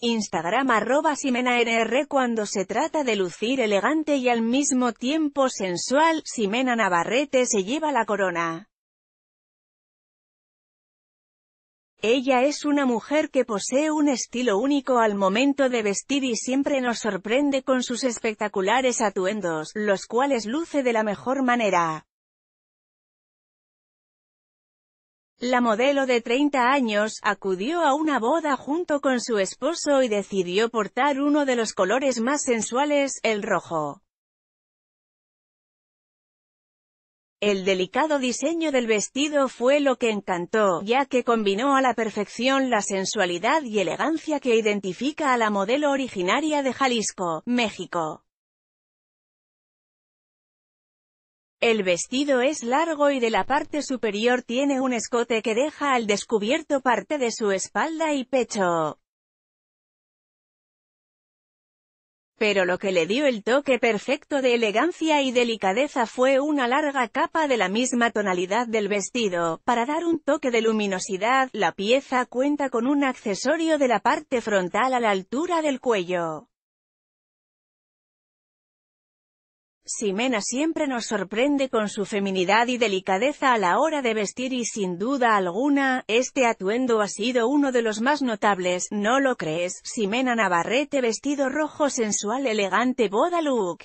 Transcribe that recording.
Instagram arroba NR Cuando se trata de lucir elegante y al mismo tiempo sensual, Simena Navarrete se lleva la corona. Ella es una mujer que posee un estilo único al momento de vestir y siempre nos sorprende con sus espectaculares atuendos, los cuales luce de la mejor manera. La modelo de 30 años acudió a una boda junto con su esposo y decidió portar uno de los colores más sensuales, el rojo. El delicado diseño del vestido fue lo que encantó, ya que combinó a la perfección la sensualidad y elegancia que identifica a la modelo originaria de Jalisco, México. El vestido es largo y de la parte superior tiene un escote que deja al descubierto parte de su espalda y pecho. Pero lo que le dio el toque perfecto de elegancia y delicadeza fue una larga capa de la misma tonalidad del vestido, para dar un toque de luminosidad, la pieza cuenta con un accesorio de la parte frontal a la altura del cuello. Ximena siempre nos sorprende con su feminidad y delicadeza a la hora de vestir y sin duda alguna, este atuendo ha sido uno de los más notables, ¿no lo crees? Ximena Navarrete vestido rojo sensual elegante boda look.